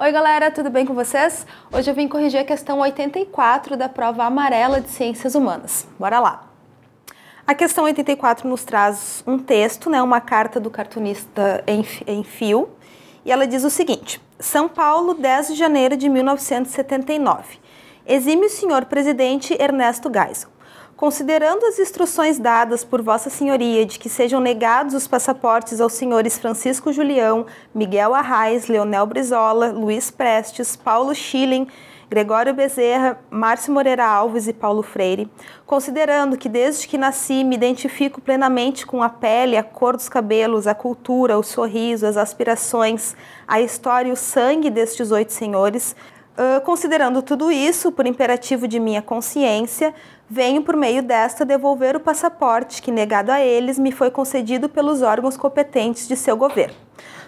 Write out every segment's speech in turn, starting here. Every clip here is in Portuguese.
Oi galera, tudo bem com vocês? Hoje eu vim corrigir a questão 84 da prova amarela de Ciências Humanas. Bora lá! A questão 84 nos traz um texto, né, uma carta do cartunista em, em fio, e ela diz o seguinte: São Paulo, 10 de janeiro de 1979 exime o senhor presidente Ernesto Geisel. Considerando as instruções dadas por Vossa Senhoria de que sejam negados os passaportes aos senhores Francisco Julião, Miguel Arraes, Leonel Brizola, Luiz Prestes, Paulo Schilling, Gregório Bezerra, Márcio Moreira Alves e Paulo Freire, considerando que desde que nasci me identifico plenamente com a pele, a cor dos cabelos, a cultura, o sorriso, as aspirações, a história e o sangue destes oito senhores, ah, considerando tudo isso, por imperativo de minha consciência, venho por meio desta devolver o passaporte que, negado a eles, me foi concedido pelos órgãos competentes de seu governo.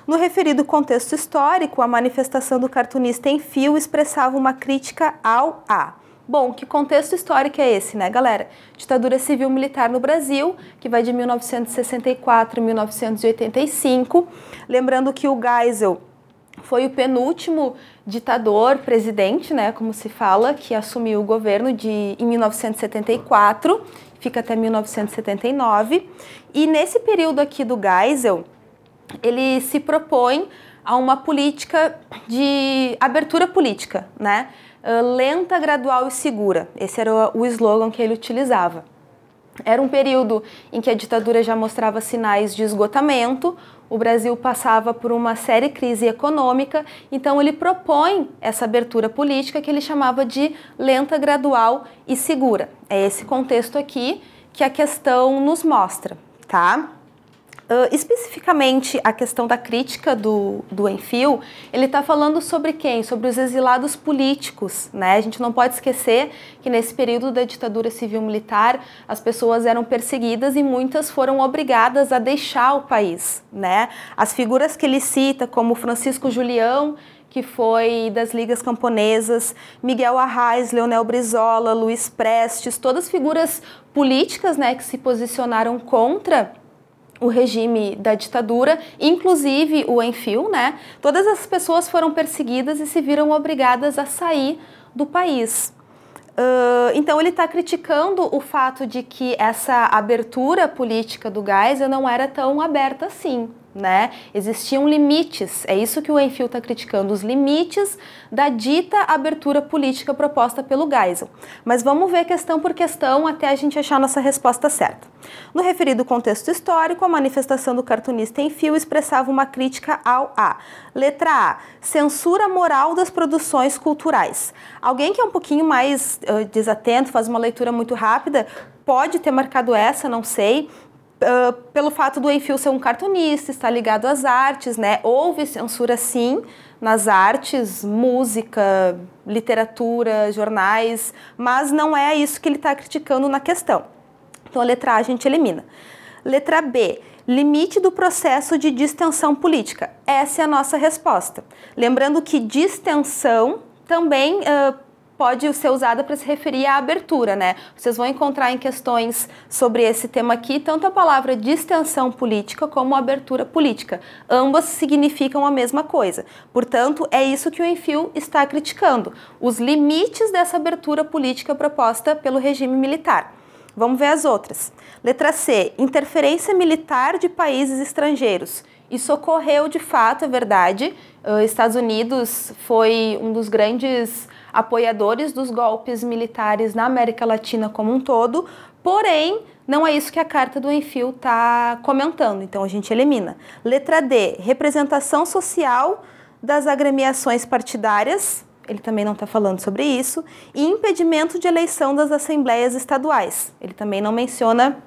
No referido contexto histórico, a manifestação do cartunista em fio expressava uma crítica ao A. Bom, que contexto histórico é esse, né, galera? Ditadura civil militar no Brasil, que vai de 1964 a 1985. Lembrando que o Geisel foi o penúltimo ditador presidente, né, como se fala, que assumiu o governo de em 1974, fica até 1979. E nesse período aqui do Geisel, ele se propõe a uma política de abertura política, né? lenta, gradual e segura. Esse era o slogan que ele utilizava. Era um período em que a ditadura já mostrava sinais de esgotamento, o Brasil passava por uma séria crise econômica, então ele propõe essa abertura política que ele chamava de lenta, gradual e segura. É esse contexto aqui que a questão nos mostra, tá? Uh, especificamente a questão da crítica do, do Enfio, ele está falando sobre quem? Sobre os exilados políticos. Né? A gente não pode esquecer que nesse período da ditadura civil-militar as pessoas eram perseguidas e muitas foram obrigadas a deixar o país. Né? As figuras que ele cita, como Francisco Julião, que foi das ligas camponesas, Miguel Arraes, Leonel Brizola, Luiz Prestes, todas figuras políticas né, que se posicionaram contra o regime da ditadura, inclusive o Enfio, né? Todas as pessoas foram perseguidas e se viram obrigadas a sair do país. Uh, então ele está criticando o fato de que essa abertura política do Geisel não era tão aberta assim né? Existiam limites, é isso que o Enfio está criticando, os limites da dita abertura política proposta pelo Geisel. Mas vamos ver questão por questão até a gente achar nossa resposta certa. No referido contexto histórico, a manifestação do cartunista Enfio expressava uma crítica ao A. Letra A, censura moral das produções culturais. Alguém que é um pouquinho mais uh, desatento, faz uma leitura muito rápida, pode ter marcado essa, não sei, ah, pelo fato do Enfio ser um cartunista, estar ligado às artes, né? Houve censura sim nas artes, música, literatura, jornais, mas não é isso que ele está criticando na questão. Então a letra A a gente elimina. Letra B, limite do processo de distensão política. Essa é a nossa resposta. Lembrando que distensão também uh, pode ser usada para se referir à abertura, né? Vocês vão encontrar em questões sobre esse tema aqui tanto a palavra distensão política como abertura política. Ambas significam a mesma coisa. Portanto, é isso que o Enfio está criticando, os limites dessa abertura política proposta pelo regime militar. Vamos ver as outras. Letra C, interferência militar de países estrangeiros. Isso ocorreu de fato, é verdade. Ah, Estados Unidos foi um dos grandes apoiadores dos golpes militares na América Latina como um todo, porém, não é isso que a carta do Enfio está comentando, então a gente elimina. Letra D, representação social das agremiações partidárias, ele também não está falando sobre isso, e impedimento de eleição das assembleias estaduais, ele também não menciona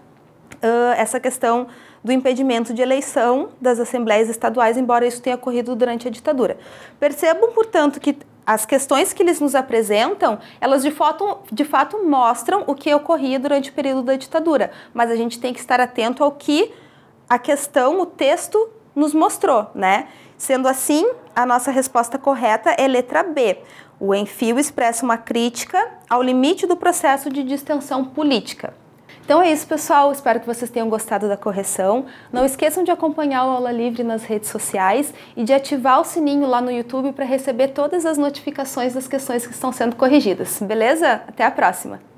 uh, essa questão do impedimento de eleição das assembleias estaduais, embora isso tenha ocorrido durante a ditadura. Percebam, portanto, que as questões que eles nos apresentam, elas de, de fato mostram o que ocorria durante o período da ditadura, mas a gente tem que estar atento ao que a questão, o texto nos mostrou, né? Sendo assim, a nossa resposta correta é letra B. O enfio expressa uma crítica ao limite do processo de distensão política. Então é isso, pessoal. Espero que vocês tenham gostado da correção. Não esqueçam de acompanhar o Aula Livre nas redes sociais e de ativar o sininho lá no YouTube para receber todas as notificações das questões que estão sendo corrigidas. Beleza? Até a próxima!